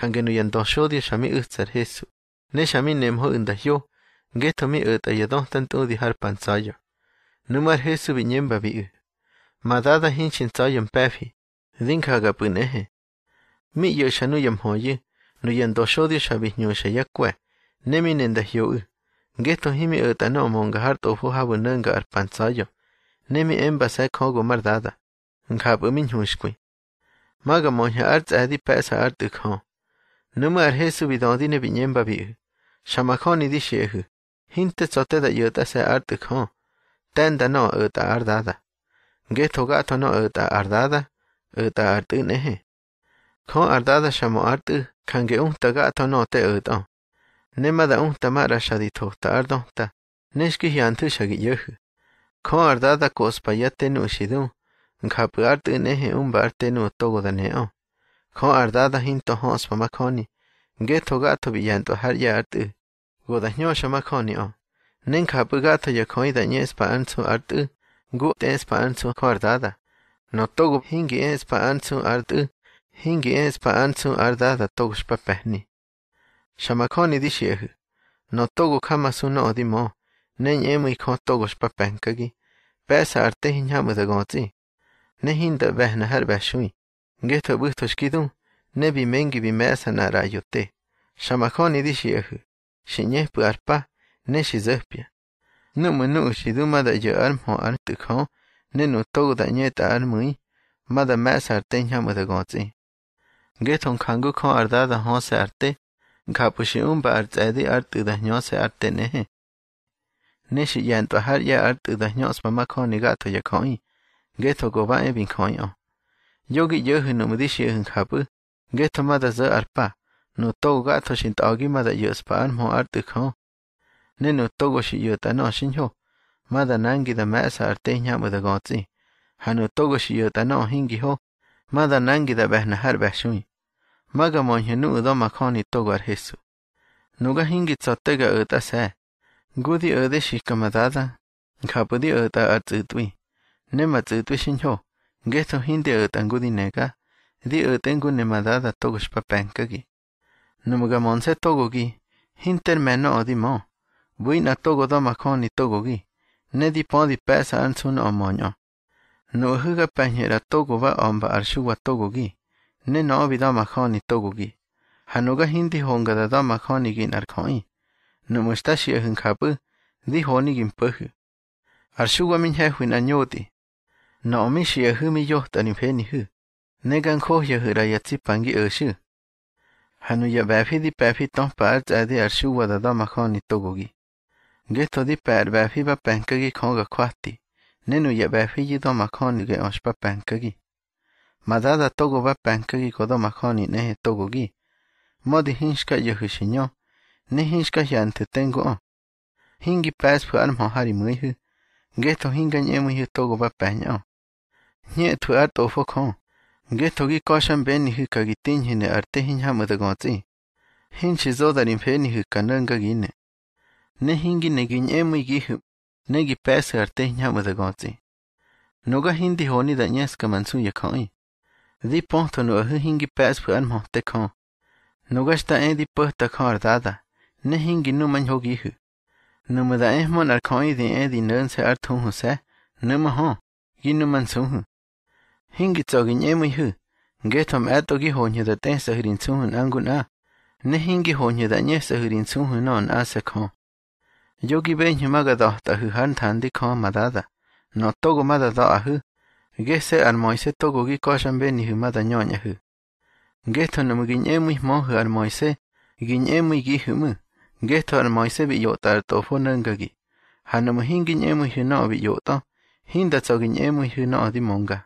kangen yon to shodio shami utsar hesu. Ne shami nemho unda yo, geto mi uta yodon tanto di har panzayo. Numar hesu bi nyemba bi u. Ma dada hinchin tsayon pefi, din kaga punehe. Mi yo shanu yom hoyi, nu yon to shodio shabi nyo shayakwe, ne mi nenda yo u. Geto himi uta no monga harto fuhabu nanga ar panzayo. Ne mi emba se kogo mar dada. Nkabu min hushkwi. Maga monja arts edi pesa artu kong. Numa arhesu bidondine biñemba bi. Shamakoni di shehu. Hinte tsote da yota se artuk ho. Tenda no öta ardada. Geto gato no öta ardada. Öta artu nehe. Ko ardada shamo artu. Kange unta gato no te öto. Nema da unta mara shadito ta ardonta. Neshki hiantu shagi yehu. Ko ardada kospayate nu shidu. Nkapu artu nehe umba artenu togo da neo. Kardada ardada hinto hos pa makoni. Geto gato villanto har yartu. Godaño shamakoni o. Nen kapu gato yakoi dañes pa ansu artu. Gu es pa ansu ko ardada. No togu hingi es pa ansu artu. Hingi es pa ansu ardada togus pa pehni. Shamakoni dishiehu. No togu kamasu no odimo. Nen emu iko togus pa penkagi. Pesa arte hinyamu da gotzi. Nehinda vehna her veshui. Geto busto skidun, nebi mengi bi mesa na rayote. narayote. Shamakoni dishiyehu. Shinyes pu arpa, ne shizespia. Numu nu shiduma da yo armo artukho, ne nu togu da nyeta armui, mada mesa arten yamu da gonzi. Geton kangu kon ardada honse arte, gapushi umba artsaidi artu da nyose arte nehe. Ne Neshi yantu har ya artu da nyos mama koni gato ya koi, geto goba ebin koi o. yogi yehu no mudishi yehu hapu geto mada zo arpa no togo gato shin taogi mada yo span mo artu ko ne no togo shi yota no shin ho mada nangi da masa arte nya mu da ha no togo shi yota no hingi ho mada nangi da behna har behshui maga mon nu udo makoni togo ar hesu nuga hingi tsotega uta se gudi ude shi kamadada, kapudi uta artutwi ne matsutwi shin ho Ngeto hindi tanguneka di otengu nemadada togosh papenkagi. Numugamonse togogi, hinter meno odimo, buina togo domakoni togogi, nedi podi pesa ansun omoño. Nuhuga peñera togo va omba arshuwa togogi, ne novi domakoni togogi. Hanuga hindi hongada domakoni gin arkoi, numustashi ehin kapu, di honigin puhu. Arshuwa minjehuin anyoti, mi si yahu mi johta ni phe ni hu. Negan ko yahu ra yatsi pangi ushu. Hanu ya baphi di baphi tom par tsadi da ma makhon ni togogi. Geto di par baphi ba pankagi khonga khwati. Nenu ya baphi ji ma makhon ni ge oshpa pankagi. Madada togo ba pankagi ma makhon ni nehe togogi. Modi hinshka shi nyo Ne hinshka ante tengo on. Hingi pas phu ar mohari mui hu. Geto hinga nyemu hu togo ba panyo. ñe'tju at'o'pjó kjō, ngéjtjo kiko'xá mbenijika kitiñjine artéjiñjamedäko'tsi, jínchi sódarinjfenijika nä'nkäyine, nej jínguine guiñ'émüi gui'jú nej nguipä'sä artéjiñjamedäko'tsi, nogajíntijo'nidä ñäskä'mä ntsu'yäk jo'oji, dipojtjo nä'äj jínguipä'spä'i anhmojtäk jo'o, noga'xta'ädipäjtäk jo'o arda'da, nej jínguinämanh jo'o gui'ju, nämäda'ejmon arkjo'idä'ädi nänhse artjujuse nämäjo, nguinämantzuju Hingitsogi ñemuihü, ngetom atogi hoño da ten sahirin suhun angun a. Ne hingi hoño da ñe sahirin suhun no on asako. Yogi beñu maga dohta han hantan di ko madada. No togo mada doa hü. Gese almoise togo gi koshan beni hü mada ñoña hü. Geto num giñemui mo hü almoise, giñemui gi hümu. Geto almoise bi yota artofo nangagi. Hanum hingiñemui hü no bi yota, hindatso giñemui hü no di monga.